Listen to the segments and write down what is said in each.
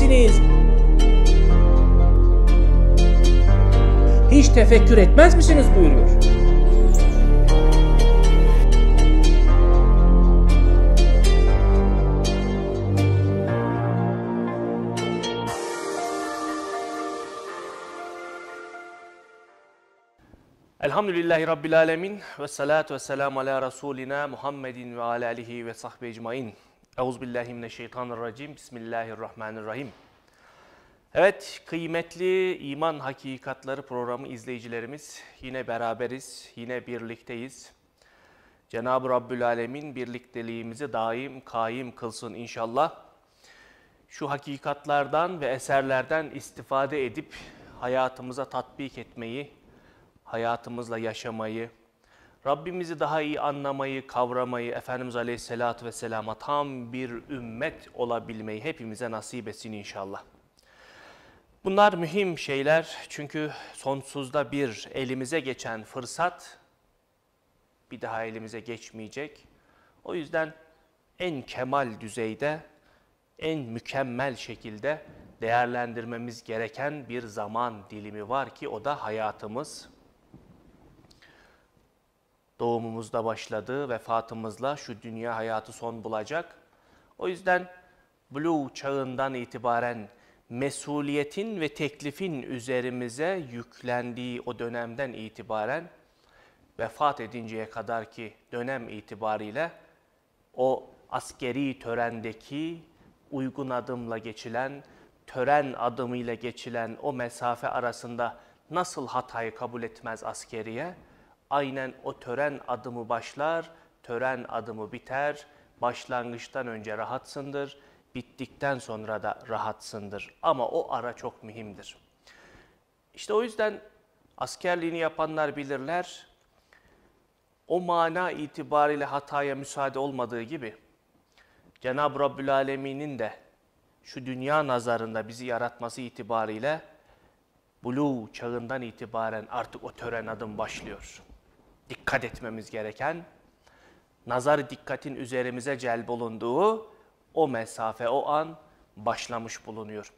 misiniz? Hiç tefekkür etmez misiniz buyuruyor. Elhamdülillahi Rabbil Alemin ve salatu ve selamu ala Resulina Muhammedin ve ala alihi ve sahbihi ecmain. Euzubillahimineşşeytanirracim. Bismillahirrahmanirrahim. Evet, kıymetli iman hakikatları programı izleyicilerimiz yine beraberiz, yine birlikteyiz. Cenab-ı Rabbül Alemin birlikteliğimizi daim kaim kılsın inşallah. Şu hakikatlardan ve eserlerden istifade edip hayatımıza tatbik etmeyi, hayatımızla yaşamayı, Rabbimizi daha iyi anlamayı, kavramayı, Efendimiz Aleyhisselatü Vesselam'a tam bir ümmet olabilmeyi hepimize nasip etsin inşallah. Bunlar mühim şeyler çünkü sonsuzda bir elimize geçen fırsat bir daha elimize geçmeyecek. O yüzden en kemal düzeyde, en mükemmel şekilde değerlendirmemiz gereken bir zaman dilimi var ki o da hayatımız doğumumuzda başladı, vefatımızla şu dünya hayatı son bulacak. O yüzden Blue çağından itibaren mesuliyetin ve teklifin üzerimize yüklendiği o dönemden itibaren vefat edinceye kadar ki dönem itibariyle o askeri törendeki uygun adımla geçilen, tören adımıyla geçilen o mesafe arasında nasıl hatayı kabul etmez askeriye? Aynen o tören adımı başlar, tören adımı biter. Başlangıçtan önce rahatsındır, bittikten sonra da rahatsındır. Ama o ara çok mühimdir. İşte o yüzden askerliğini yapanlar bilirler. O mana itibariyle hataya müsaade olmadığı gibi Cenab-ı Rabbül Alemin'in de şu dünya nazarında bizi yaratması itibariyle Blue çağından itibaren artık o tören adım başlıyor dikkat etmemiz gereken, nazar dikkatin üzerimize celbolunduğu o mesafe, o an başlamış bulunuyor.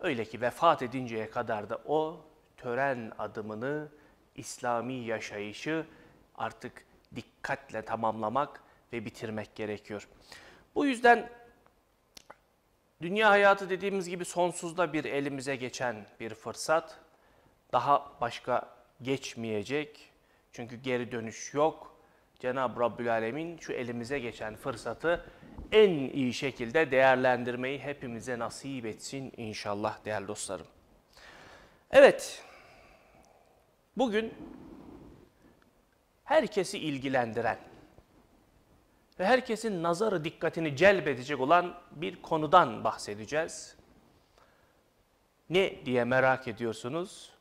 Öyle ki vefat edinceye kadar da o tören adımını, İslami yaşayışı artık dikkatle tamamlamak ve bitirmek gerekiyor. Bu yüzden dünya hayatı dediğimiz gibi sonsuzda bir elimize geçen bir fırsat. Daha başka geçmeyecek, çünkü geri dönüş yok. Cenab-ı Rabbül Alemin şu elimize geçen fırsatı en iyi şekilde değerlendirmeyi hepimize nasip etsin inşallah değerli dostlarım. Evet, bugün herkesi ilgilendiren ve herkesin nazarı dikkatini celbedecek olan bir konudan bahsedeceğiz. Ne diye merak ediyorsunuz?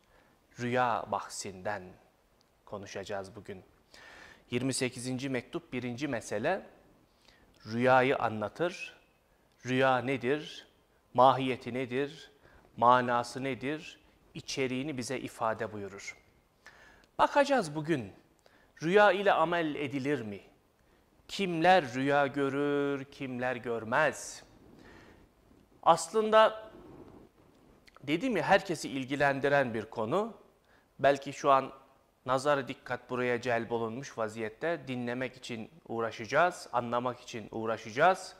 Rüya bahsinden konuşacağız bugün. 28. mektup birinci mesele rüyayı anlatır. Rüya nedir? Mahiyeti nedir? Manası nedir? İçeriğini bize ifade buyurur. Bakacağız bugün rüya ile amel edilir mi? Kimler rüya görür, kimler görmez? Aslında dedim ya herkesi ilgilendiren bir konu. Belki şu an Nazar dikkat buraya celb olunmuş vaziyette dinlemek için uğraşacağız, anlamak için uğraşacağız.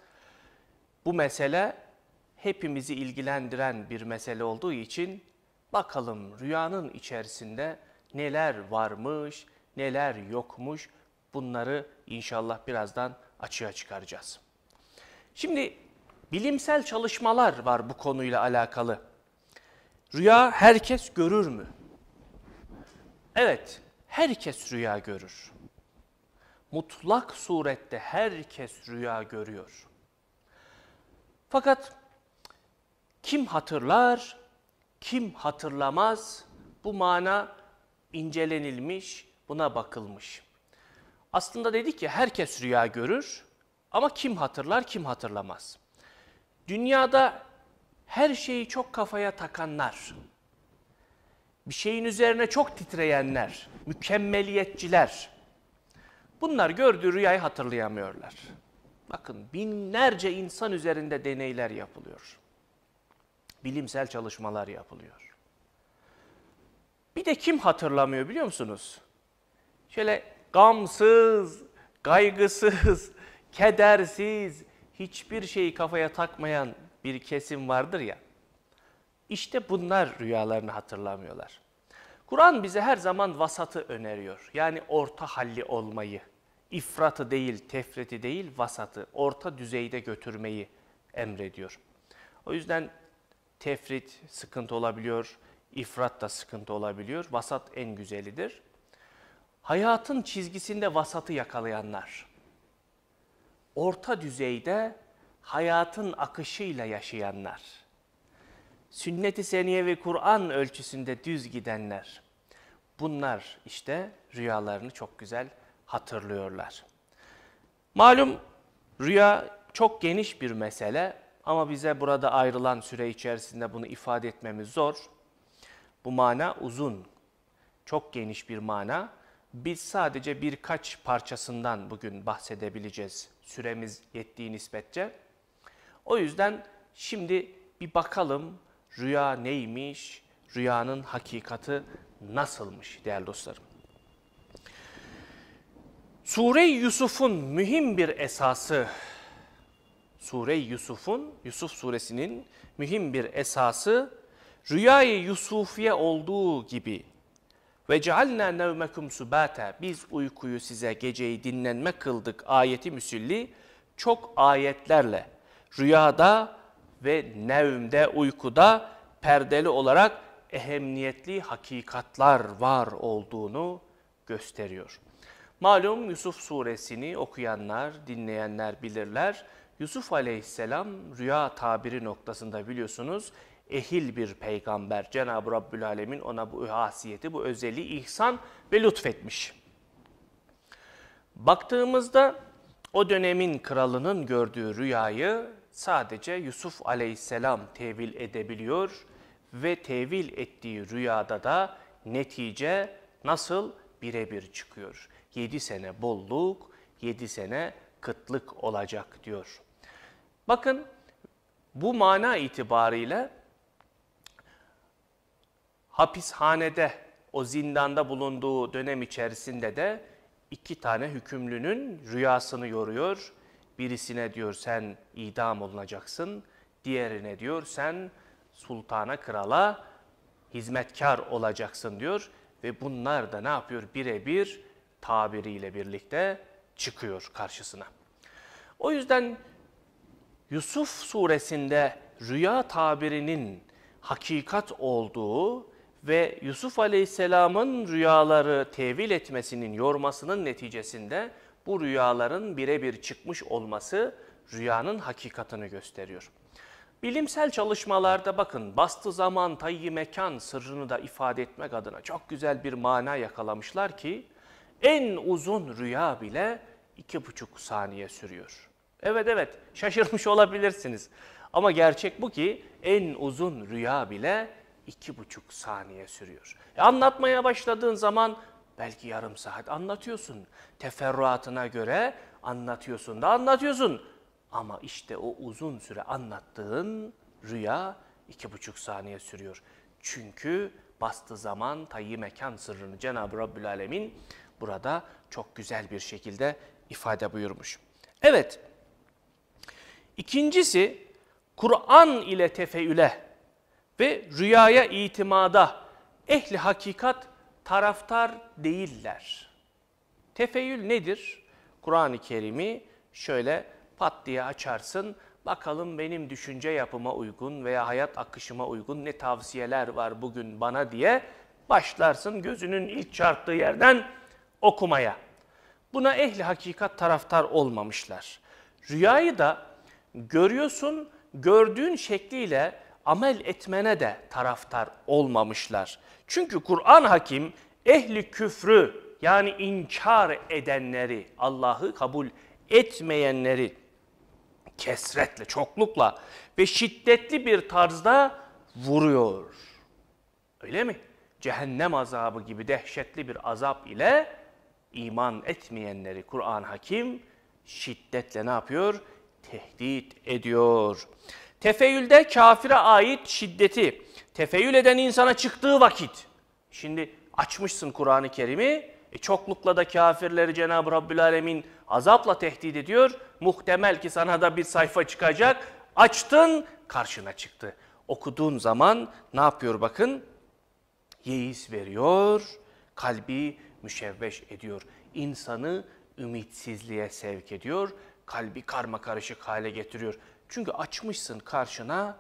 Bu mesele hepimizi ilgilendiren bir mesele olduğu için bakalım rüyanın içerisinde neler varmış, neler yokmuş bunları inşallah birazdan açığa çıkaracağız. Şimdi bilimsel çalışmalar var bu konuyla alakalı. Rüya herkes görür mü? Evet, herkes rüya görür. Mutlak surette herkes rüya görüyor. Fakat kim hatırlar, kim hatırlamaz bu mana incelenilmiş, buna bakılmış. Aslında dedik ki, herkes rüya görür ama kim hatırlar, kim hatırlamaz. Dünyada her şeyi çok kafaya takanlar, bir şeyin üzerine çok titreyenler, mükemmeliyetçiler, bunlar gördüğü rüyayı hatırlayamıyorlar. Bakın binlerce insan üzerinde deneyler yapılıyor. Bilimsel çalışmalar yapılıyor. Bir de kim hatırlamıyor biliyor musunuz? Şöyle gamsız, kaygısız, kedersiz, hiçbir şeyi kafaya takmayan bir kesim vardır ya. İşte bunlar rüyalarını hatırlamıyorlar. Kur'an bize her zaman vasatı öneriyor. Yani orta halli olmayı, ifratı değil, tefreti değil, vasatı, orta düzeyde götürmeyi emrediyor. O yüzden tefrit sıkıntı olabiliyor, ifrat da sıkıntı olabiliyor. Vasat en güzelidir. Hayatın çizgisinde vasatı yakalayanlar, orta düzeyde hayatın akışıyla yaşayanlar, sünnet-i seniye ve Kur'an ölçüsünde düz gidenler. Bunlar işte rüyalarını çok güzel hatırlıyorlar. Malum rüya çok geniş bir mesele ama bize burada ayrılan süre içerisinde bunu ifade etmemiz zor. Bu mana uzun, çok geniş bir mana. Biz sadece birkaç parçasından bugün bahsedebileceğiz süremiz yettiği nispetçe. O yüzden şimdi bir bakalım Rüya neymiş? Rüyanın hakikati nasılmış değerli dostlarım? sure Yusuf'un mühim bir esası, sure Yusuf'un, Yusuf suresinin mühim bir esası, Rüyayı Yusufiye olduğu gibi ve cealna nevmekum subata biz uykuyu size geceyi dinlenme kıldık ayeti müsilli çok ayetlerle rüyada ve nevmde, uykuda perdeli olarak ehemmiyetli hakikatlar var olduğunu gösteriyor. Malum Yusuf suresini okuyanlar, dinleyenler bilirler. Yusuf aleyhisselam rüya tabiri noktasında biliyorsunuz ehil bir peygamber. Cenab-ı Rabbül Alemin ona bu hasiyeti, bu özelliği ihsan ve lütfetmiş. Baktığımızda o dönemin kralının gördüğü rüyayı sadece Yusuf aleyhisselam tevil edebiliyor ve tevil ettiği rüyada da netice nasıl birebir çıkıyor. 7 sene bolluk, 7 sene kıtlık olacak diyor. Bakın bu mana itibariyle hapishanede o zindanda bulunduğu dönem içerisinde de iki tane hükümlünün rüyasını yoruyor Birisine diyor sen idam olunacaksın, diğerine diyor sen sultana, krala hizmetkar olacaksın diyor. Ve bunlar da ne yapıyor? Birebir tabiriyle birlikte çıkıyor karşısına. O yüzden Yusuf suresinde rüya tabirinin hakikat olduğu ve Yusuf Aleyhisselam'ın rüyaları tevil etmesinin, yormasının neticesinde bu rüyaların birebir çıkmış olması rüyanın hakikatını gösteriyor. Bilimsel çalışmalarda bakın bastı zaman, tayyi mekan sırrını da ifade etmek adına çok güzel bir mana yakalamışlar ki en uzun rüya bile iki buçuk saniye sürüyor. Evet evet şaşırmış olabilirsiniz ama gerçek bu ki en uzun rüya bile iki buçuk saniye sürüyor. E anlatmaya başladığın zaman belki yarım saat anlatıyorsun. Teferruatına göre anlatıyorsun da anlatıyorsun. Ama işte o uzun süre anlattığın rüya iki buçuk saniye sürüyor. Çünkü bastı zaman tayyi mekan sırrını Cenab-ı Rabbül Alemin burada çok güzel bir şekilde ifade buyurmuş. Evet, ikincisi Kur'an ile tefeüle ve rüyaya itimada ehli hakikat taraftar değiller. Tefeyyül nedir? Kur'an-ı Kerim'i şöyle pat diye açarsın. Bakalım benim düşünce yapıma uygun veya hayat akışıma uygun ne tavsiyeler var bugün bana diye başlarsın gözünün ilk çarptığı yerden okumaya. Buna ehli hakikat taraftar olmamışlar. Rüyayı da görüyorsun, gördüğün şekliyle amel etmene de taraftar olmamışlar. Çünkü Kur'an hakim ehli küfrü yani inkar edenleri, Allah'ı kabul etmeyenleri kesretle, çoklukla ve şiddetli bir tarzda vuruyor. Öyle mi? Cehennem azabı gibi dehşetli bir azap ile iman etmeyenleri Kur'an hakim şiddetle ne yapıyor? Tehdit ediyor. Tefeülde kafire ait şiddeti, tefeül eden insana çıktığı vakit, şimdi açmışsın Kur'an-ı Kerim'i, e çoklukla da kafirleri Cenab-ı Rabbül Alemin azapla tehdit ediyor. Muhtemel ki sana da bir sayfa çıkacak. Açtın, karşına çıktı. Okuduğun zaman ne yapıyor bakın? Yeis veriyor, kalbi müşevveş ediyor. İnsanı ümitsizliğe sevk ediyor, kalbi karma karışık hale getiriyor. Çünkü açmışsın karşına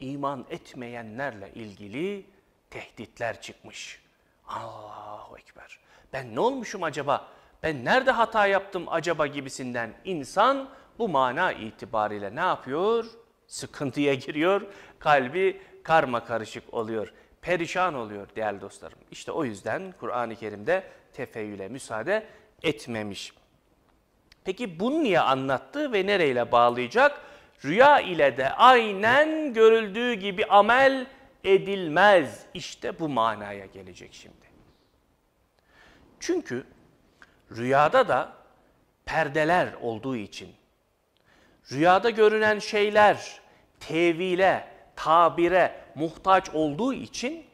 iman etmeyenlerle ilgili tehditler çıkmış. Allahu Ekber. Ben ne olmuşum acaba? Ben nerede hata yaptım acaba gibisinden insan bu mana itibariyle ne yapıyor? Sıkıntıya giriyor, kalbi karma karışık oluyor, perişan oluyor değerli dostlarım. İşte o yüzden Kur'an-ı Kerim'de tefeyyüle müsaade etmemiş. Peki bunu niye anlattı ve nereyle bağlayacak? rüya ile de aynen görüldüğü gibi amel edilmez. İşte bu manaya gelecek şimdi. Çünkü rüyada da perdeler olduğu için rüyada görünen şeyler tevile, tabire muhtaç olduğu için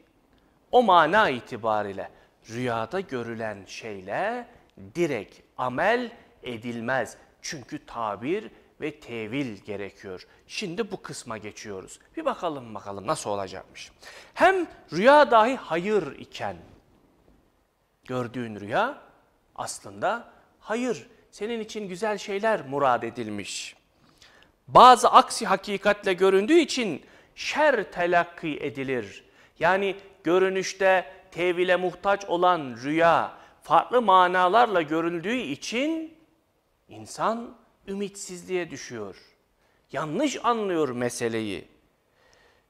o mana itibariyle rüyada görülen şeyle direkt amel edilmez. Çünkü tabir ve tevil gerekiyor. Şimdi bu kısma geçiyoruz. Bir bakalım bakalım nasıl olacakmış. Hem rüya dahi hayır iken gördüğün rüya aslında hayır senin için güzel şeyler murad edilmiş. Bazı aksi hakikatle göründüğü için şer telakki edilir. Yani görünüşte tevile muhtaç olan rüya farklı manalarla görüldüğü için insan ümitsizliğe düşüyor. Yanlış anlıyor meseleyi.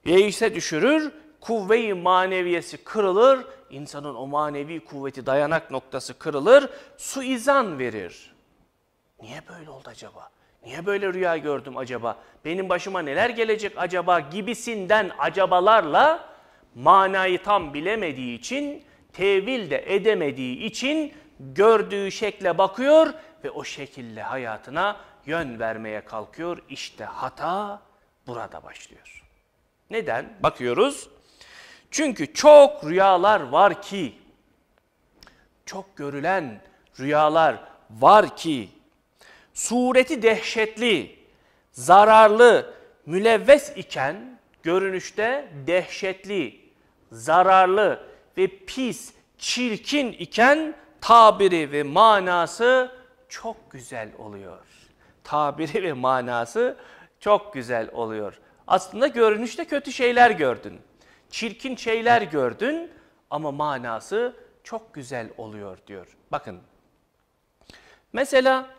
Yeise düşürür, kuvve-i maneviyesi kırılır, insanın o manevi kuvveti dayanak noktası kırılır, suizan verir. Niye böyle oldu acaba? Niye böyle rüya gördüm acaba? Benim başıma neler gelecek acaba gibisinden acabalarla manayı tam bilemediği için, tevil de edemediği için gördüğü şekle bakıyor ve o şekilde hayatına yön vermeye kalkıyor. İşte hata burada başlıyor. Neden? Bakıyoruz. Çünkü çok rüyalar var ki, çok görülen rüyalar var ki, sureti dehşetli, zararlı, mülevves iken görünüşte dehşetli, zararlı ve pis, çirkin iken tabiri ve manası çok güzel oluyor. Tabiri ve manası çok güzel oluyor. Aslında görünüşte kötü şeyler gördün. Çirkin şeyler gördün ama manası çok güzel oluyor diyor. Bakın mesela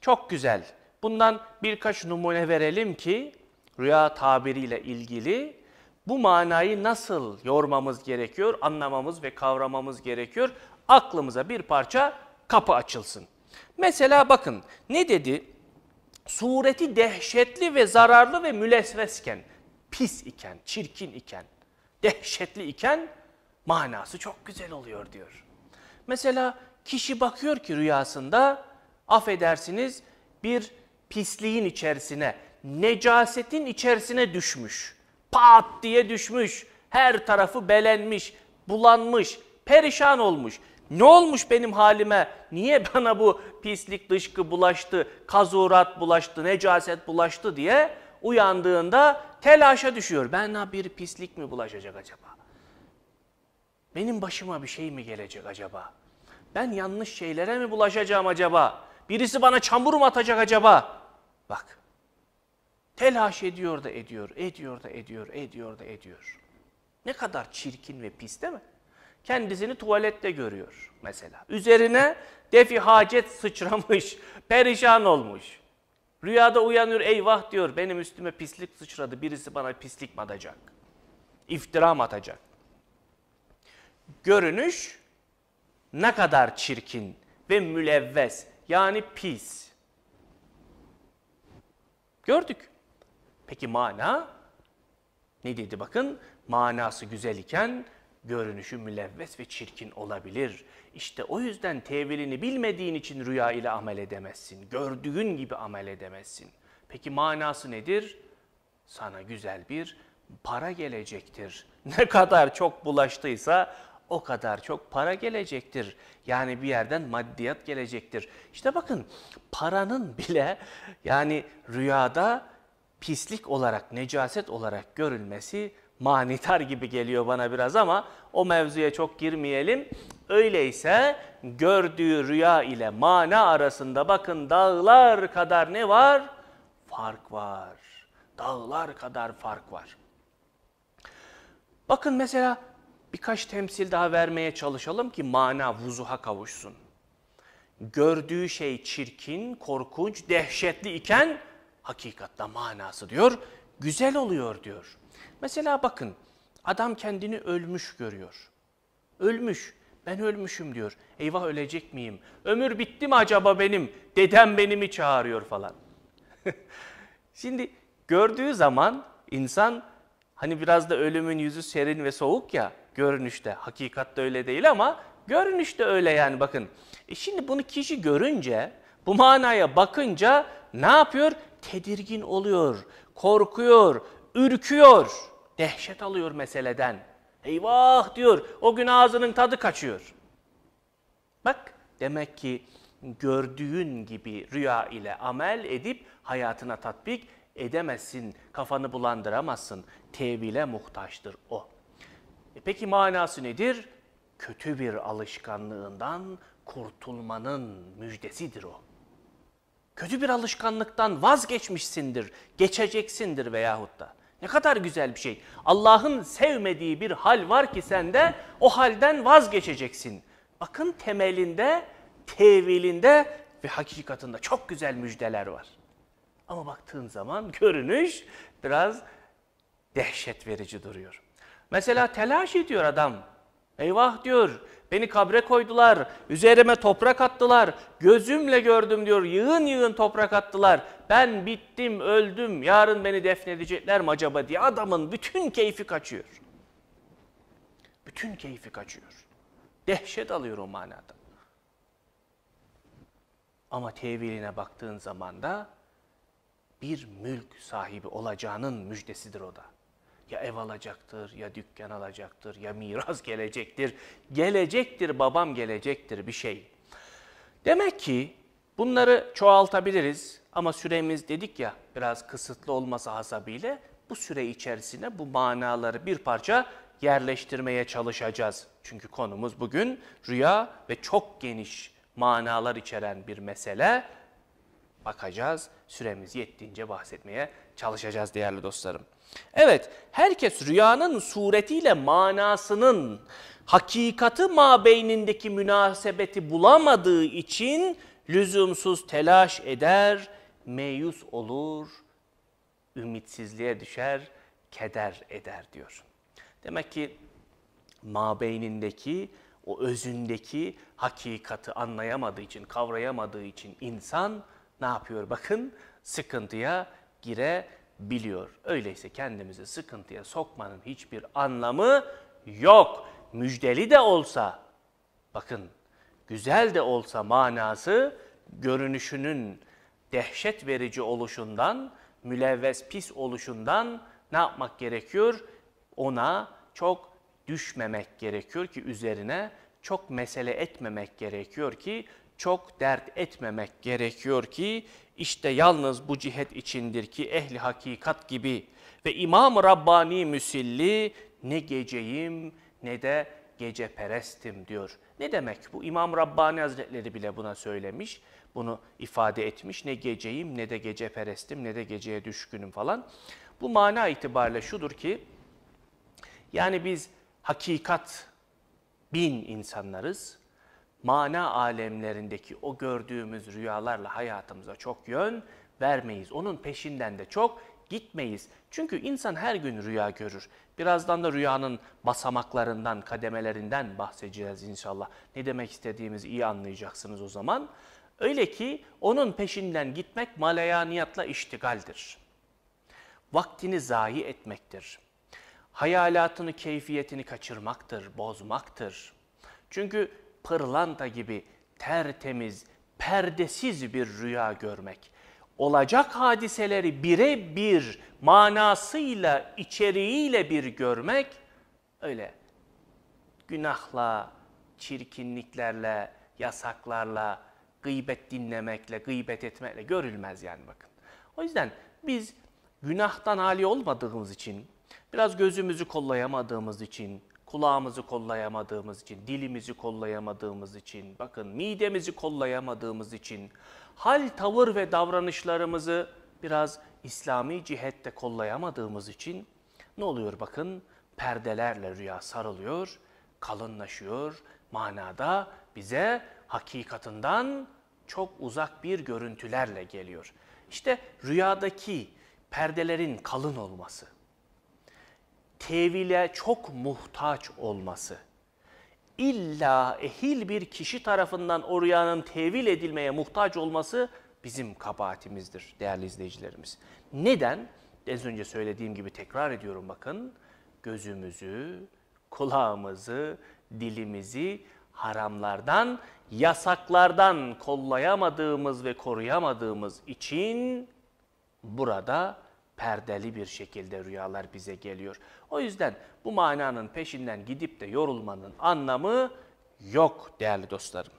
çok güzel. Bundan birkaç numune verelim ki rüya tabiriyle ilgili bu manayı nasıl yormamız gerekiyor, anlamamız ve kavramamız gerekiyor. Aklımıza bir parça kapı açılsın. Mesela bakın ne dedi? Sureti dehşetli ve zararlı ve mülesvesken, pis iken, çirkin iken, dehşetli iken manası çok güzel oluyor diyor. Mesela kişi bakıyor ki rüyasında affedersiniz bir pisliğin içerisine, necasetin içerisine düşmüş. Pat diye düşmüş, her tarafı belenmiş, bulanmış, perişan olmuş. Ne olmuş benim halime? Niye bana bu pislik dışkı bulaştı, kazurat bulaştı, necaset bulaştı diye uyandığında telaşa düşüyor. Ben bir pislik mi bulaşacak acaba? Benim başıma bir şey mi gelecek acaba? Ben yanlış şeylere mi bulaşacağım acaba? Birisi bana çamur mu atacak acaba? Bak. Telaş ediyor da ediyor, ediyor da ediyor, ediyor da ediyor. Ne kadar çirkin ve pis değil mi? kendisini tuvalette görüyor mesela. Üzerine defi hacet sıçramış, perişan olmuş. Rüyada uyanıyor eyvah diyor benim üstüme pislik sıçradı birisi bana pislik mi atacak? İftira mı atacak? Görünüş ne kadar çirkin ve mülevves yani pis. Gördük. Peki mana? Ne dedi bakın? Manası güzel iken görünüşü mülevves ve çirkin olabilir. İşte o yüzden tevilini bilmediğin için rüya ile amel edemezsin. Gördüğün gibi amel edemezsin. Peki manası nedir? Sana güzel bir para gelecektir. Ne kadar çok bulaştıysa o kadar çok para gelecektir. Yani bir yerden maddiyat gelecektir. İşte bakın paranın bile yani rüyada pislik olarak, necaset olarak görülmesi Manitar gibi geliyor bana biraz ama o mevzuya çok girmeyelim. Öyleyse gördüğü rüya ile mana arasında bakın dağlar kadar ne var? Fark var. Dağlar kadar fark var. Bakın mesela birkaç temsil daha vermeye çalışalım ki mana vuzuha kavuşsun. Gördüğü şey çirkin, korkunç, dehşetli iken hakikatta manası diyor, güzel oluyor diyor. Mesela bakın adam kendini ölmüş görüyor. Ölmüş. Ben ölmüşüm diyor. Eyvah ölecek miyim? Ömür bitti mi acaba benim? Dedem beni mi çağırıyor falan. Şimdi gördüğü zaman insan hani biraz da ölümün yüzü serin ve soğuk ya görünüşte. Hakikatte öyle değil ama görünüşte öyle yani bakın. E şimdi bunu kişi görünce bu manaya bakınca ne yapıyor? Tedirgin oluyor, korkuyor, ürküyor, dehşet alıyor meseleden. Eyvah diyor, o gün ağzının tadı kaçıyor. Bak demek ki gördüğün gibi rüya ile amel edip hayatına tatbik edemezsin, kafanı bulandıramazsın. Tevile muhtaçtır o. E peki manası nedir? Kötü bir alışkanlığından kurtulmanın müjdesidir o. Kötü bir alışkanlıktan vazgeçmişsindir, geçeceksindir veyahut da. Ne kadar güzel bir şey. Allah'ın sevmediği bir hal var ki sen de o halden vazgeçeceksin. Bakın temelinde, tevilinde ve hakikatında çok güzel müjdeler var. Ama baktığın zaman görünüş biraz dehşet verici duruyor. Mesela telaş ediyor adam. Eyvah diyor Beni kabre koydular, üzerime toprak attılar, gözümle gördüm diyor, yığın yığın toprak attılar. Ben bittim, öldüm, yarın beni defnedecekler mi acaba diye adamın bütün keyfi kaçıyor. Bütün keyfi kaçıyor. Dehşet alıyor o manada. Ama teviline baktığın zaman da bir mülk sahibi olacağının müjdesidir o da. Ya ev alacaktır, ya dükkan alacaktır, ya miras gelecektir. Gelecektir, babam gelecektir bir şey. Demek ki bunları çoğaltabiliriz ama süremiz dedik ya biraz kısıtlı olması hasabiyle bu süre içerisine bu manaları bir parça yerleştirmeye çalışacağız. Çünkü konumuz bugün rüya ve çok geniş manalar içeren bir mesele bakacağız. Süremiz yettiğince bahsetmeye çalışacağız değerli dostlarım. Evet, herkes rüyanın suretiyle manasının hakikati mabeynindeki münasebeti bulamadığı için lüzumsuz telaş eder, meyus olur, ümitsizliğe düşer, keder eder diyor. Demek ki mabeynindeki o özündeki hakikati anlayamadığı için, kavrayamadığı için insan ne yapıyor? Bakın sıkıntıya girebiliyor. Öyleyse kendimizi sıkıntıya sokmanın hiçbir anlamı yok. Müjdeli de olsa, bakın güzel de olsa manası görünüşünün dehşet verici oluşundan, mülevves pis oluşundan ne yapmak gerekiyor? Ona çok düşmemek gerekiyor ki üzerine çok mesele etmemek gerekiyor ki çok dert etmemek gerekiyor ki işte yalnız bu cihet içindir ki ehli hakikat gibi ve İmam Rabbani Müsilli ne geceyim ne de gece perestim diyor. Ne demek bu? İmam Rabbani Hazretleri bile buna söylemiş, bunu ifade etmiş. Ne geceyim ne de gece perestim ne de geceye düşkünüm falan. Bu mana itibariyle şudur ki yani biz hakikat bin insanlarız mana alemlerindeki o gördüğümüz rüyalarla hayatımıza çok yön vermeyiz. Onun peşinden de çok gitmeyiz. Çünkü insan her gün rüya görür. Birazdan da rüyanın basamaklarından, kademelerinden bahsedeceğiz inşallah. Ne demek istediğimizi iyi anlayacaksınız o zaman. Öyle ki onun peşinden gitmek malayaniyatla iştigaldir. Vaktini zayi etmektir. Hayalatını, keyfiyetini kaçırmaktır, bozmaktır. Çünkü pırlanta gibi tertemiz, perdesiz bir rüya görmek, olacak hadiseleri birebir manasıyla, içeriğiyle bir görmek, öyle günahla, çirkinliklerle, yasaklarla, gıybet dinlemekle, gıybet etmekle görülmez yani bakın. O yüzden biz günahtan hali olmadığımız için, biraz gözümüzü kollayamadığımız için, kulağımızı kollayamadığımız için, dilimizi kollayamadığımız için, bakın midemizi kollayamadığımız için, hal, tavır ve davranışlarımızı biraz İslami cihette kollayamadığımız için ne oluyor bakın? Perdelerle rüya sarılıyor, kalınlaşıyor, manada bize hakikatından çok uzak bir görüntülerle geliyor. İşte rüyadaki perdelerin kalın olması, tevile çok muhtaç olması. İlla ehil bir kişi tarafından o rüyanın tevil edilmeye muhtaç olması bizim kabahatimizdir değerli izleyicilerimiz. Neden? Az önce söylediğim gibi tekrar ediyorum bakın. Gözümüzü, kulağımızı, dilimizi haramlardan, yasaklardan kollayamadığımız ve koruyamadığımız için burada perdeli bir şekilde rüyalar bize geliyor. O yüzden bu mananın peşinden gidip de yorulmanın anlamı yok değerli dostlarım.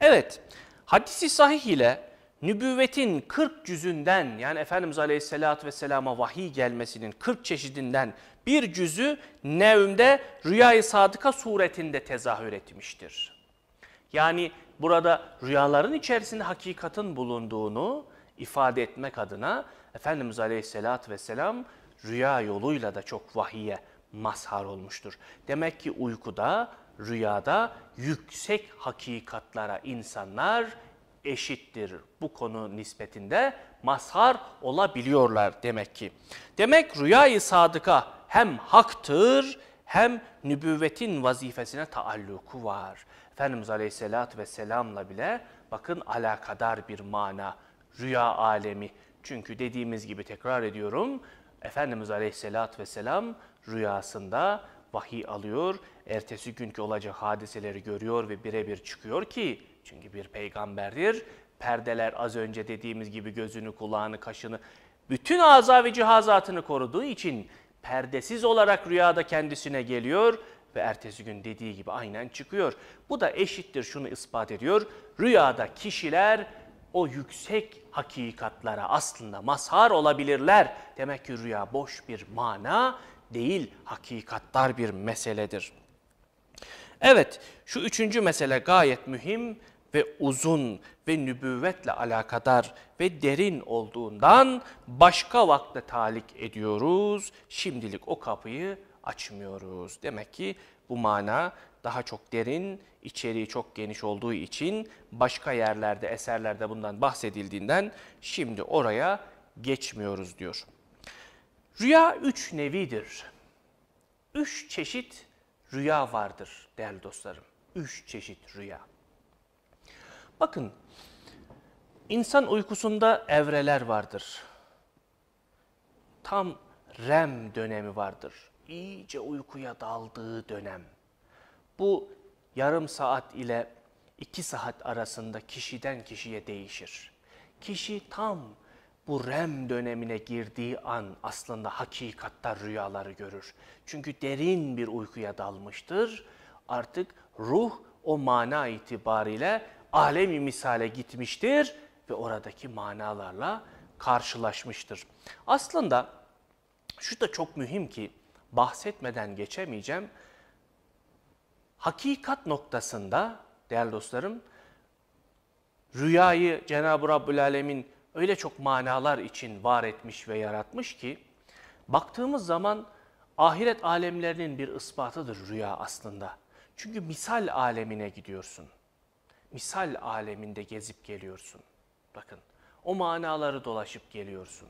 Evet, hadisi sahih ile nübüvvetin 40 cüzünden yani Efendimiz Aleyhisselatü Vesselam'a vahiy gelmesinin 40 çeşidinden bir cüzü nevmde rüyayı sadıka suretinde tezahür etmiştir. Yani burada rüyaların içerisinde hakikatin bulunduğunu ifade etmek adına Efendimiz Aleyhisselatü Vesselam rüya yoluyla da çok vahiye mazhar olmuştur. Demek ki uykuda, rüyada yüksek hakikatlara insanlar eşittir. Bu konu nispetinde mazhar olabiliyorlar demek ki. Demek rüyayı sadıka hem haktır hem nübüvvetin vazifesine taalluku var. Efendimiz Aleyhisselatü Vesselam'la bile bakın alakadar bir mana rüya alemi. Çünkü dediğimiz gibi tekrar ediyorum Efendimiz Aleyhisselatü Vesselam rüyasında vahiy alıyor, ertesi günkü olacak hadiseleri görüyor ve birebir çıkıyor ki çünkü bir peygamberdir. Perdeler az önce dediğimiz gibi gözünü, kulağını, kaşını, bütün aza ve cihazatını koruduğu için perdesiz olarak rüyada kendisine geliyor ve ertesi gün dediği gibi aynen çıkıyor. Bu da eşittir şunu ispat ediyor. Rüyada kişiler o yüksek hakikatlara aslında mazhar olabilirler. Demek ki rüya boş bir mana değil, hakikatlar bir meseledir. Evet, şu üçüncü mesele gayet mühim ve uzun ve nübüvvetle alakadar ve derin olduğundan başka vakte talik ediyoruz. Şimdilik o kapıyı açmıyoruz. Demek ki bu mana daha çok derin, içeriği çok geniş olduğu için başka yerlerde, eserlerde bundan bahsedildiğinden şimdi oraya geçmiyoruz diyor. Rüya üç nevidir. Üç çeşit rüya vardır değerli dostlarım. Üç çeşit rüya. Bakın, insan uykusunda evreler vardır. Tam REM dönemi vardır. İyice uykuya daldığı dönem. Bu yarım saat ile iki saat arasında kişiden kişiye değişir. Kişi tam bu REM dönemine girdiği an aslında hakikatta rüyaları görür. Çünkü derin bir uykuya dalmıştır. Artık ruh o mana itibariyle alemi misale gitmiştir ve oradaki manalarla karşılaşmıştır. Aslında şu da çok mühim ki bahsetmeden geçemeyeceğim hakikat noktasında değerli dostlarım rüyayı Cenab-ı Rabbül Alemin öyle çok manalar için var etmiş ve yaratmış ki baktığımız zaman ahiret alemlerinin bir ispatıdır rüya aslında. Çünkü misal alemine gidiyorsun. Misal aleminde gezip geliyorsun. Bakın o manaları dolaşıp geliyorsun.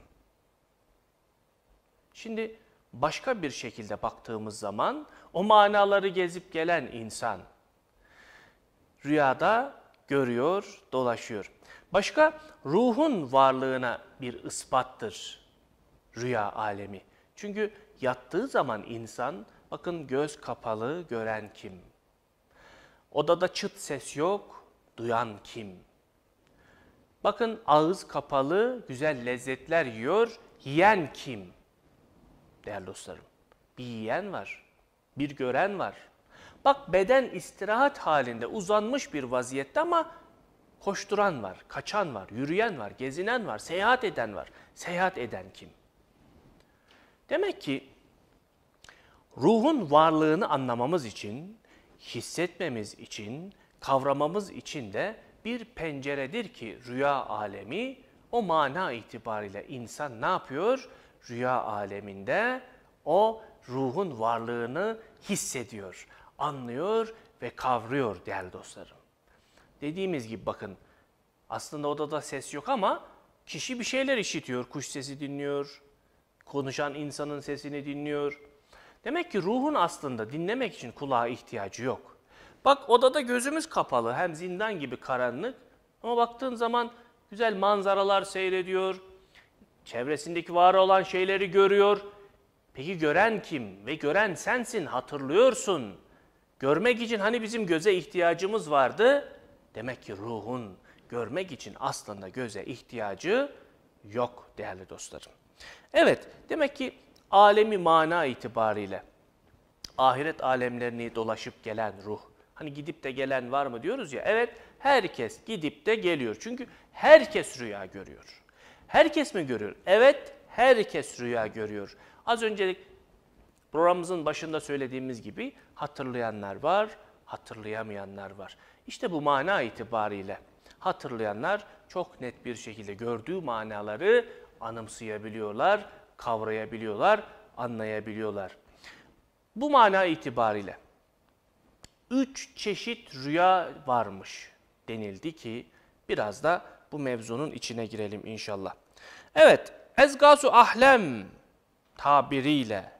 Şimdi başka bir şekilde baktığımız zaman o manaları gezip gelen insan rüyada görüyor, dolaşıyor. Başka ruhun varlığına bir ispattır rüya alemi. Çünkü yattığı zaman insan bakın göz kapalı gören kim? Odada çıt ses yok, duyan kim? Bakın ağız kapalı güzel lezzetler yiyor, yiyen kim? Değerli dostlarım, bir yiyen var. Bir gören var. Bak beden istirahat halinde uzanmış bir vaziyette ama koşturan var, kaçan var, yürüyen var, gezinen var, seyahat eden var. Seyahat eden kim? Demek ki ruhun varlığını anlamamız için, hissetmemiz için, kavramamız için de bir penceredir ki rüya alemi o mana itibariyle insan ne yapıyor? Rüya aleminde o ruhun varlığını hissediyor, anlıyor ve kavruyor değerli dostlarım. Dediğimiz gibi bakın aslında odada ses yok ama kişi bir şeyler işitiyor. Kuş sesi dinliyor, konuşan insanın sesini dinliyor. Demek ki ruhun aslında dinlemek için kulağa ihtiyacı yok. Bak odada gözümüz kapalı hem zindan gibi karanlık ama baktığın zaman güzel manzaralar seyrediyor. Çevresindeki var olan şeyleri görüyor. Peki gören kim? Ve gören sensin, hatırlıyorsun. Görmek için hani bizim göze ihtiyacımız vardı? Demek ki ruhun görmek için aslında göze ihtiyacı yok değerli dostlarım. Evet, demek ki alemi mana itibariyle ahiret alemlerini dolaşıp gelen ruh. Hani gidip de gelen var mı diyoruz ya. Evet, herkes gidip de geliyor. Çünkü herkes rüya görüyor. Herkes mi görüyor? Evet, herkes rüya görüyor. Az öncelik programımızın başında söylediğimiz gibi hatırlayanlar var, hatırlayamayanlar var. İşte bu mana itibariyle hatırlayanlar çok net bir şekilde gördüğü manaları anımsayabiliyorlar, kavrayabiliyorlar, anlayabiliyorlar. Bu mana itibariyle üç çeşit rüya varmış denildi ki biraz da bu mevzunun içine girelim inşallah. Evet, ezgasu ahlem tabiriyle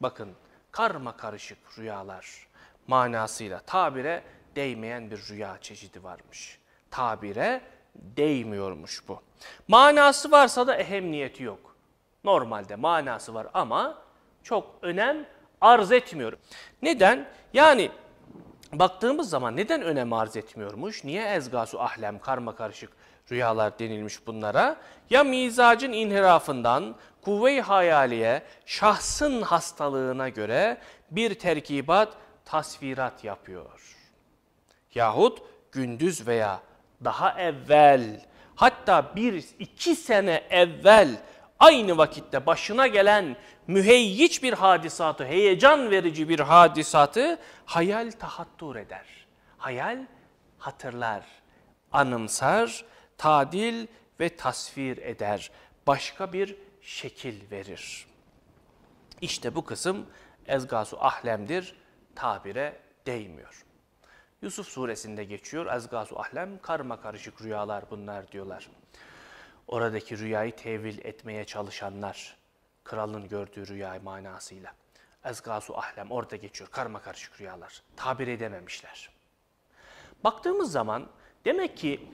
bakın karma karışık rüyalar manasıyla tabire değmeyen bir rüya çeşidi varmış. Tabire değmiyormuş bu. Manası varsa da ehemmiyeti yok. Normalde manası var ama çok önem arz etmiyor. Neden? Yani baktığımız zaman neden önem arz etmiyormuş? Niye ezgasu ahlem karma karışık rüyalar denilmiş bunlara? Ya mizacın inhirafından, kuvve-i hayaliye şahsın hastalığına göre bir terkibat tasvirat yapıyor. Yahut gündüz veya daha evvel hatta bir iki sene evvel aynı vakitte başına gelen müheyyiç bir hadisatı, heyecan verici bir hadisatı hayal tahattur eder. Hayal hatırlar, anımsar, tadil ve tasvir eder. Başka bir şekil verir. İşte bu kısım ezgasu ahlemdir, tabire değmiyor. Yusuf suresinde geçiyor. Ezgasu ahlem karma karışık rüyalar bunlar diyorlar. Oradaki rüyayı tevil etmeye çalışanlar kralın gördüğü rüya manasıyla. Ezgasu ahlem orada geçiyor. Karma karışık rüyalar. Tabir edememişler. Baktığımız zaman demek ki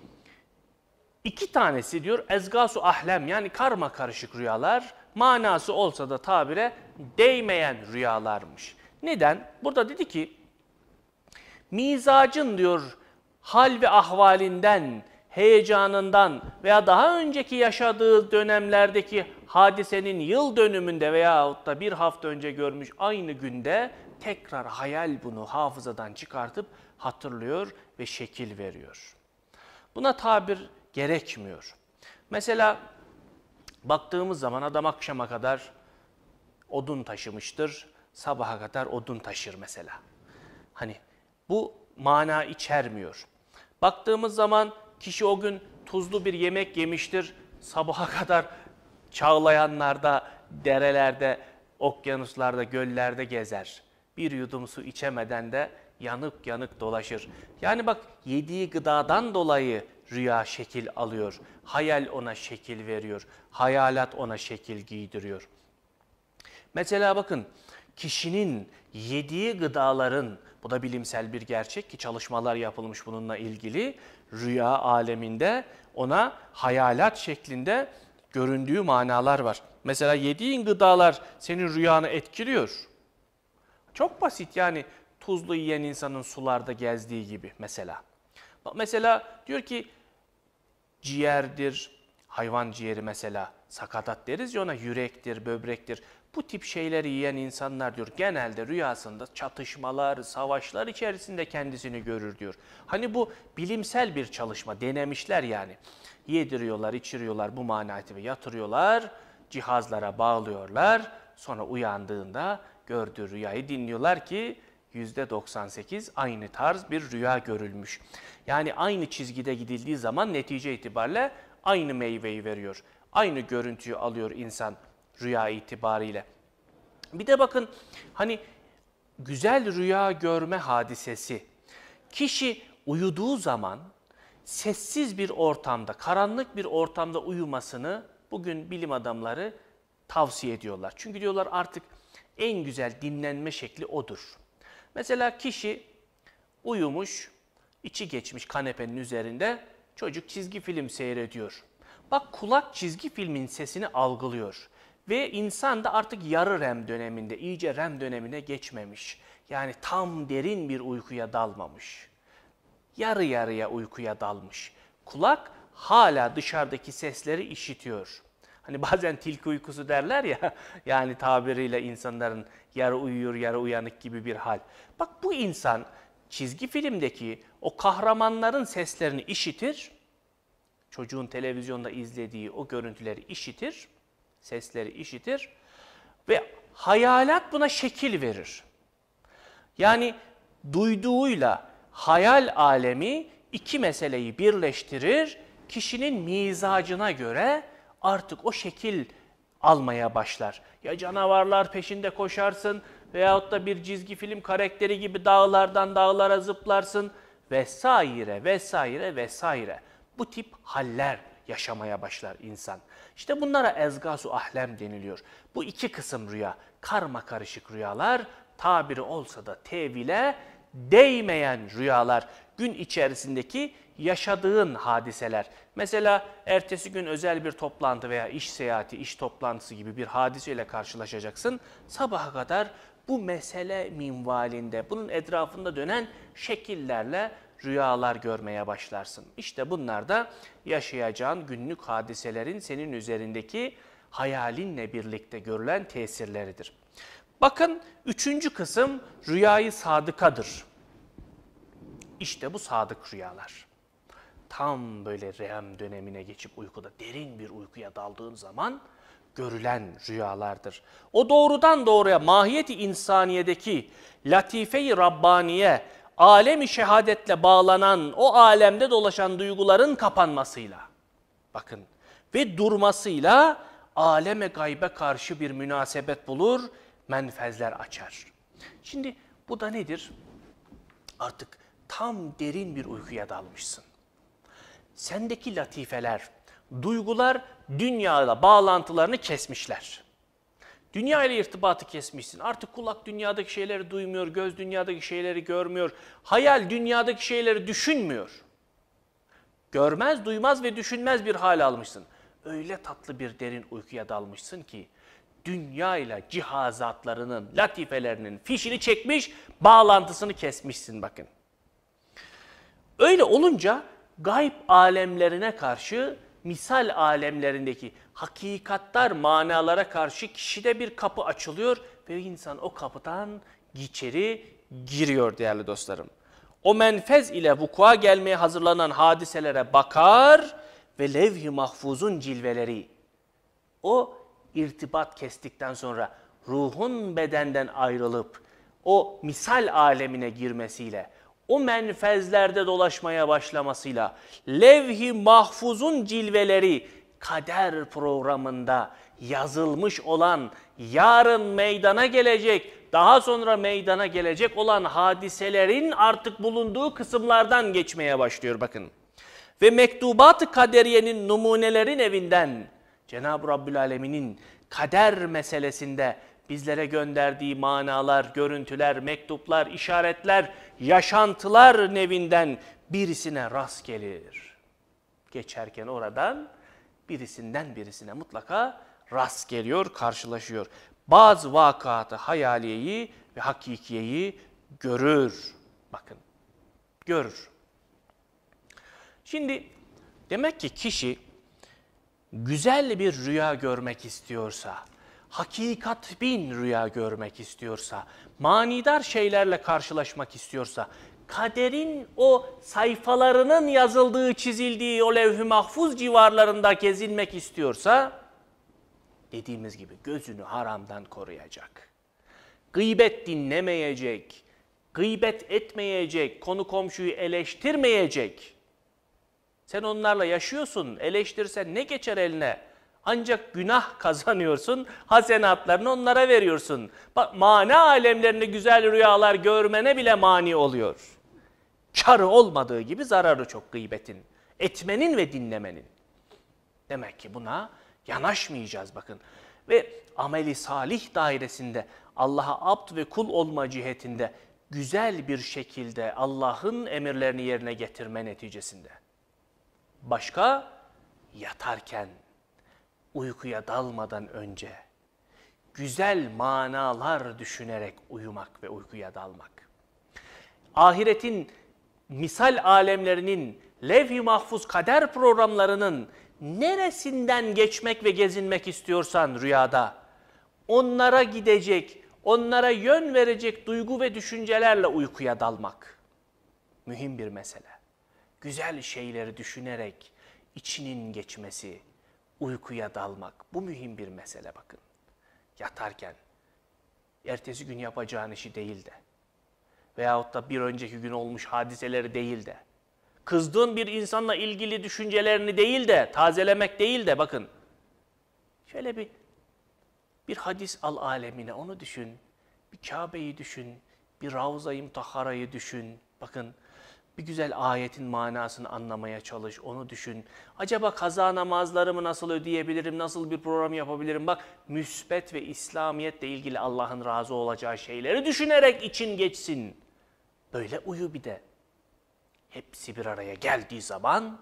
İki tanesi diyor ezgasu ahlem yani karma karışık rüyalar manası olsa da tabire değmeyen rüyalarmış. Neden? Burada dedi ki mizacın diyor hal ve ahvalinden, heyecanından veya daha önceki yaşadığı dönemlerdeki hadisenin yıl dönümünde veya da bir hafta önce görmüş aynı günde tekrar hayal bunu hafızadan çıkartıp hatırlıyor ve şekil veriyor. Buna tabir gerekmiyor. Mesela baktığımız zaman adam akşama kadar odun taşımıştır, sabaha kadar odun taşır mesela. Hani bu mana içermiyor. Baktığımız zaman kişi o gün tuzlu bir yemek yemiştir, sabaha kadar çağlayanlarda, derelerde, okyanuslarda, göllerde gezer. Bir yudum su içemeden de yanık yanık dolaşır. Yani bak yediği gıdadan dolayı rüya şekil alıyor. Hayal ona şekil veriyor. Hayalat ona şekil giydiriyor. Mesela bakın kişinin yediği gıdaların bu da bilimsel bir gerçek ki çalışmalar yapılmış bununla ilgili rüya aleminde ona hayalat şeklinde göründüğü manalar var. Mesela yediğin gıdalar senin rüyanı etkiliyor. Çok basit yani tuzlu yiyen insanın sularda gezdiği gibi mesela. Mesela diyor ki ciğerdir, hayvan ciğeri mesela sakatat deriz ya ona yürektir, böbrektir. Bu tip şeyleri yiyen insanlar diyor genelde rüyasında çatışmalar, savaşlar içerisinde kendisini görür diyor. Hani bu bilimsel bir çalışma denemişler yani. Yediriyorlar, içiriyorlar bu manatibi yatırıyorlar, cihazlara bağlıyorlar. Sonra uyandığında gördüğü rüyayı dinliyorlar ki %98 aynı tarz bir rüya görülmüş. Yani aynı çizgide gidildiği zaman netice itibariyle aynı meyveyi veriyor. Aynı görüntüyü alıyor insan rüya itibariyle. Bir de bakın hani güzel rüya görme hadisesi. Kişi uyuduğu zaman sessiz bir ortamda, karanlık bir ortamda uyumasını bugün bilim adamları tavsiye ediyorlar. Çünkü diyorlar artık en güzel dinlenme şekli odur. Mesela kişi uyumuş, İçi geçmiş kanepenin üzerinde çocuk çizgi film seyrediyor. Bak kulak çizgi filmin sesini algılıyor. Ve insan da artık yarı REM döneminde, iyice REM dönemine geçmemiş. Yani tam derin bir uykuya dalmamış. Yarı yarıya uykuya dalmış. Kulak hala dışarıdaki sesleri işitiyor. Hani bazen tilki uykusu derler ya, yani tabiriyle insanların yarı uyuyor, yarı uyanık gibi bir hal. Bak bu insan çizgi filmdeki o kahramanların seslerini işitir. Çocuğun televizyonda izlediği o görüntüleri işitir. Sesleri işitir. Ve hayalat buna şekil verir. Yani duyduğuyla hayal alemi iki meseleyi birleştirir. Kişinin mizacına göre artık o şekil almaya başlar. Ya canavarlar peşinde koşarsın, veyahut da bir çizgi film karakteri gibi dağlardan dağlara zıplarsın vesaire vesaire vesaire. Bu tip haller yaşamaya başlar insan. İşte bunlara ezgasu ahlem deniliyor. Bu iki kısım rüya, karma karışık rüyalar, tabiri olsa da tevile değmeyen rüyalar, gün içerisindeki yaşadığın hadiseler. Mesela ertesi gün özel bir toplantı veya iş seyahati, iş toplantısı gibi bir hadiseyle karşılaşacaksın. Sabaha kadar bu mesele minvalinde, bunun etrafında dönen şekillerle rüyalar görmeye başlarsın. İşte bunlar da yaşayacağın günlük hadiselerin senin üzerindeki hayalinle birlikte görülen tesirleridir. Bakın üçüncü kısım rüyayı sadıkadır. İşte bu sadık rüyalar. Tam böyle reham dönemine geçip uykuda derin bir uykuya daldığın zaman görülen rüyalardır. O doğrudan doğruya mahiyeti insaniyedeki latife-i Rabbaniye, alemi şehadetle bağlanan, o alemde dolaşan duyguların kapanmasıyla, bakın ve durmasıyla aleme gaybe karşı bir münasebet bulur, menfezler açar. Şimdi bu da nedir? Artık tam derin bir uykuya dalmışsın. Sendeki latifeler, duygular dünyayla bağlantılarını kesmişler. Dünya ile irtibatı kesmişsin. Artık kulak dünyadaki şeyleri duymuyor, göz dünyadaki şeyleri görmüyor, hayal dünyadaki şeyleri düşünmüyor. Görmez, duymaz ve düşünmez bir hal almışsın. Öyle tatlı bir derin uykuya dalmışsın ki dünya ile cihazatlarının, latifelerinin fişini çekmiş, bağlantısını kesmişsin bakın. Öyle olunca gayb alemlerine karşı misal alemlerindeki hakikatlar manalara karşı kişide bir kapı açılıyor ve insan o kapıdan içeri giriyor değerli dostlarım. O menfez ile vukua gelmeye hazırlanan hadiselere bakar ve levh-i mahfuzun cilveleri. O irtibat kestikten sonra ruhun bedenden ayrılıp o misal alemine girmesiyle o menfezlerde dolaşmaya başlamasıyla levh-i mahfuzun cilveleri kader programında yazılmış olan yarın meydana gelecek, daha sonra meydana gelecek olan hadiselerin artık bulunduğu kısımlardan geçmeye başlıyor bakın. Ve mektubat-ı kaderiyenin numunelerin evinden Cenab-ı Rabbül Alemin'in kader meselesinde bizlere gönderdiği manalar, görüntüler, mektuplar, işaretler, yaşantılar nevinden birisine rast gelir. Geçerken oradan birisinden birisine mutlaka rast geliyor, karşılaşıyor. Bazı vakatı hayaliyeyi ve hakikiyeyi görür. Bakın, görür. Şimdi demek ki kişi güzel bir rüya görmek istiyorsa, hakikat bin rüya görmek istiyorsa, manidar şeylerle karşılaşmak istiyorsa, kaderin o sayfalarının yazıldığı, çizildiği o levh-i mahfuz civarlarında gezinmek istiyorsa, dediğimiz gibi gözünü haramdan koruyacak. Gıybet dinlemeyecek, gıybet etmeyecek, konu komşuyu eleştirmeyecek. Sen onlarla yaşıyorsun, eleştirsen ne geçer eline? Ancak günah kazanıyorsun, hasenatlarını onlara veriyorsun. Bak mana alemlerinde güzel rüyalar görmene bile mani oluyor. Çarı olmadığı gibi zararı çok gıybetin. Etmenin ve dinlemenin. Demek ki buna yanaşmayacağız bakın. Ve ameli salih dairesinde Allah'a abd ve kul olma cihetinde güzel bir şekilde Allah'ın emirlerini yerine getirme neticesinde. Başka yatarken uykuya dalmadan önce güzel manalar düşünerek uyumak ve uykuya dalmak. Ahiretin misal alemlerinin levh-i mahfuz kader programlarının neresinden geçmek ve gezinmek istiyorsan rüyada onlara gidecek, onlara yön verecek duygu ve düşüncelerle uykuya dalmak. Mühim bir mesele. Güzel şeyleri düşünerek içinin geçmesi, uykuya dalmak. Bu mühim bir mesele bakın. Yatarken ertesi gün yapacağın işi değil de veyahut da bir önceki gün olmuş hadiseleri değil de kızdığın bir insanla ilgili düşüncelerini değil de tazelemek değil de bakın şöyle bir bir hadis al alemine onu düşün. Bir Kabe'yi düşün. Bir Ravza-i Mutahara'yı düşün. Bakın bir güzel ayetin manasını anlamaya çalış, onu düşün. Acaba kaza namazlarımı nasıl ödeyebilirim, nasıl bir program yapabilirim? Bak müsbet ve İslamiyetle ilgili Allah'ın razı olacağı şeyleri düşünerek için geçsin. Böyle uyu bir de. Hepsi bir araya geldiği zaman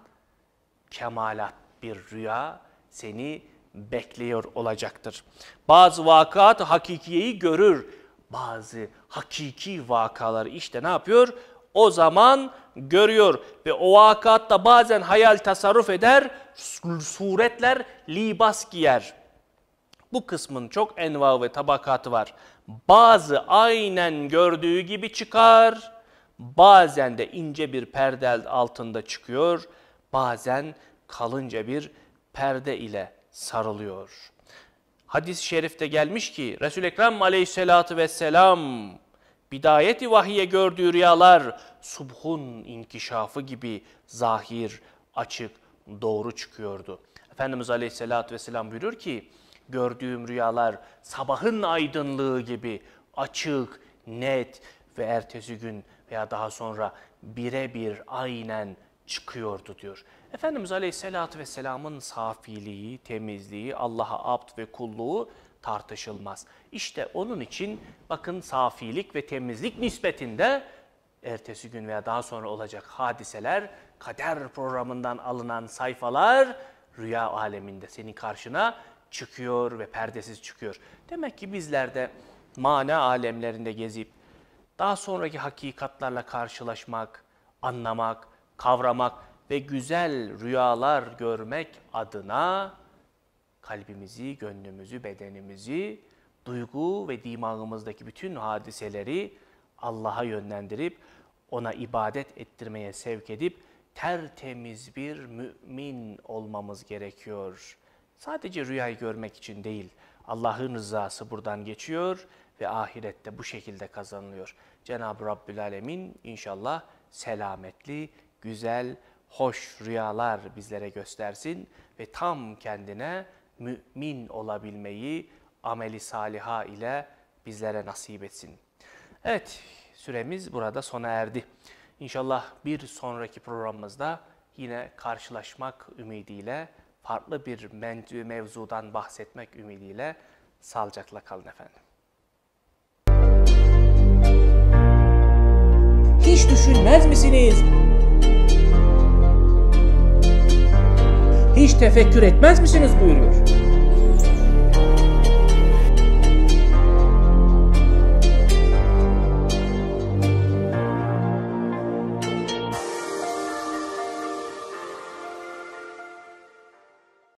kemalat bir rüya seni bekliyor olacaktır. Bazı vakat hakikiyeyi görür. Bazı hakiki vakalar işte ne yapıyor? O zaman görüyor ve o vakatta bazen hayal tasarruf eder, suretler libas giyer. Bu kısmın çok enva ve tabakatı var. Bazı aynen gördüğü gibi çıkar, bazen de ince bir perde altında çıkıyor, bazen kalınca bir perde ile sarılıyor. Hadis-i şerifte gelmiş ki Resul-i Ekrem aleyhissalatu vesselam bidayeti vahiye gördüğü rüyalar subhun inkişafı gibi zahir, açık, doğru çıkıyordu. Efendimiz Aleyhisselatü Vesselam buyurur ki, gördüğüm rüyalar sabahın aydınlığı gibi açık, net ve ertesi gün veya daha sonra birebir aynen çıkıyordu diyor. Efendimiz Aleyhisselatü Vesselam'ın safiliği, temizliği, Allah'a apt ve kulluğu tartışılmaz. İşte onun için bakın safilik ve temizlik nispetinde ertesi gün veya daha sonra olacak hadiseler, kader programından alınan sayfalar rüya aleminde senin karşına çıkıyor ve perdesiz çıkıyor. Demek ki bizler de mana alemlerinde gezip daha sonraki hakikatlerle karşılaşmak, anlamak, kavramak ve güzel rüyalar görmek adına kalbimizi, gönlümüzü, bedenimizi, duygu ve dimağımızdaki bütün hadiseleri Allah'a yönlendirip ona ibadet ettirmeye sevk edip tertemiz bir mümin olmamız gerekiyor. Sadece rüyayı görmek için değil, Allah'ın rızası buradan geçiyor ve ahirette bu şekilde kazanılıyor. Cenab-ı Rabbül Alemin inşallah selametli, güzel, hoş rüyalar bizlere göstersin ve tam kendine mümin olabilmeyi ameli saliha ile bizlere nasip etsin. Evet süremiz burada sona erdi. İnşallah bir sonraki programımızda yine karşılaşmak ümidiyle farklı bir mevzudan bahsetmek ümidiyle sağlıcakla kalın efendim. Hiç düşünmez misiniz? hiç tefekkür etmez misiniz buyuruyor.